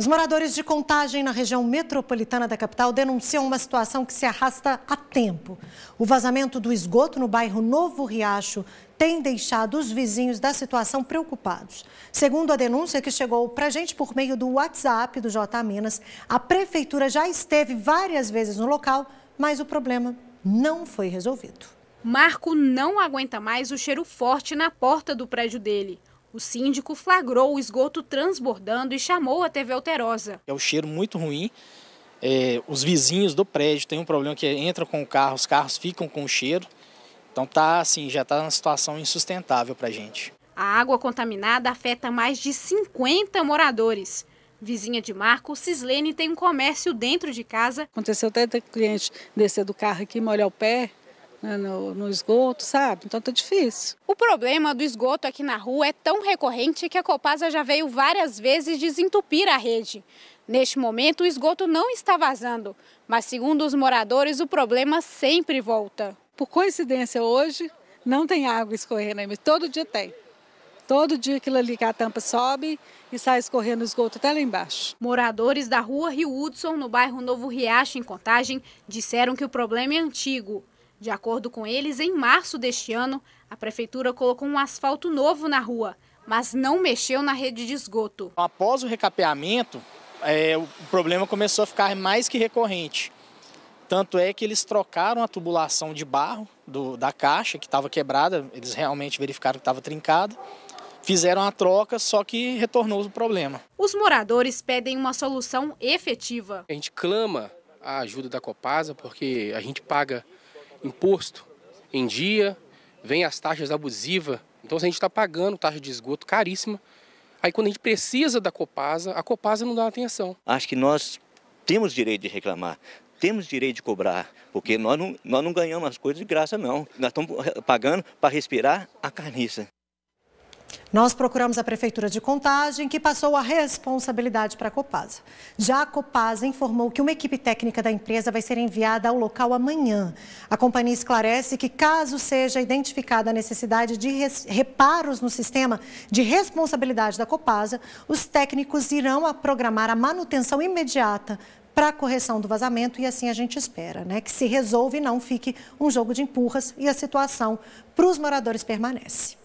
Os moradores de Contagem, na região metropolitana da capital, denunciam uma situação que se arrasta há tempo. O vazamento do esgoto no bairro Novo Riacho tem deixado os vizinhos da situação preocupados. Segundo a denúncia que chegou para a gente por meio do WhatsApp do J Minas, a prefeitura já esteve várias vezes no local, mas o problema não foi resolvido. Marco não aguenta mais o cheiro forte na porta do prédio dele. O síndico flagrou o esgoto transbordando e chamou a TV Alterosa. É o um cheiro muito ruim. É, os vizinhos do prédio têm um problema que é, entram com o carro, os carros ficam com o cheiro. Então tá assim, já está uma situação insustentável para a gente. A água contaminada afeta mais de 50 moradores. Vizinha de Marco, Cislene tem um comércio dentro de casa. Aconteceu até ter cliente descer do carro aqui, molhar o pé, né, no, no, esgoto, sabe? Então tá difícil. O problema do esgoto aqui na rua é tão recorrente que a Copasa já veio várias vezes desentupir a rede. Neste momento, o esgoto não está vazando, mas segundo os moradores, o problema sempre volta. Por coincidência, hoje não tem água escorrendo aí, mas todo dia tem. Todo dia aquilo ali que a tampa sobe e sai escorrendo esgoto até lá embaixo. Moradores da rua Rio Hudson, no bairro Novo Riacho, em Contagem, disseram que o problema é antigo de acordo com eles, em março deste ano, a prefeitura colocou um asfalto novo na rua, mas não mexeu na rede de esgoto. Após o recapeamento, é, o problema começou a ficar mais que recorrente. Tanto é que eles trocaram a tubulação de barro do, da caixa, que estava quebrada, eles realmente verificaram que estava trincada, fizeram a troca, só que retornou o problema. Os moradores pedem uma solução efetiva. A gente clama a ajuda da Copasa, porque a gente paga imposto em dia, vem as taxas abusivas. Então a gente está pagando taxa de esgoto caríssima. Aí quando a gente precisa da Copasa, a Copasa não dá atenção. Acho que nós temos direito de reclamar, temos direito de cobrar, porque nós não, nós não ganhamos as coisas de graça, não. Nós estamos pagando para respirar a carniça. Nós procuramos a Prefeitura de Contagem, que passou a responsabilidade para a Copasa. Já a Copasa informou que uma equipe técnica da empresa vai ser enviada ao local amanhã. A companhia esclarece que, caso seja identificada a necessidade de reparos no sistema de responsabilidade da Copasa, os técnicos irão a programar a manutenção imediata para a correção do vazamento e assim a gente espera, né? Que se resolva e não fique um jogo de empurras e a situação para os moradores permanece.